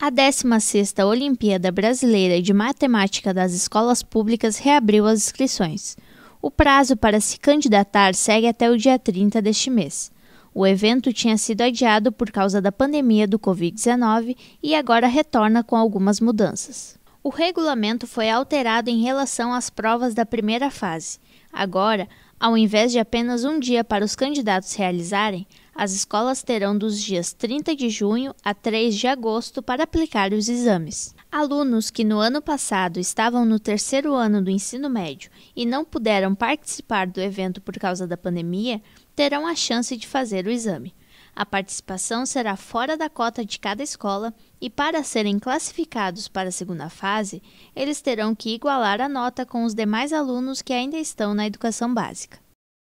A 16ª Olimpíada Brasileira de Matemática das Escolas Públicas reabriu as inscrições. O prazo para se candidatar segue até o dia 30 deste mês. O evento tinha sido adiado por causa da pandemia do Covid-19 e agora retorna com algumas mudanças. O regulamento foi alterado em relação às provas da primeira fase. Agora, ao invés de apenas um dia para os candidatos realizarem, as escolas terão dos dias 30 de junho a 3 de agosto para aplicar os exames. Alunos que no ano passado estavam no terceiro ano do ensino médio e não puderam participar do evento por causa da pandemia terão a chance de fazer o exame. A participação será fora da cota de cada escola e, para serem classificados para a segunda fase, eles terão que igualar a nota com os demais alunos que ainda estão na educação básica.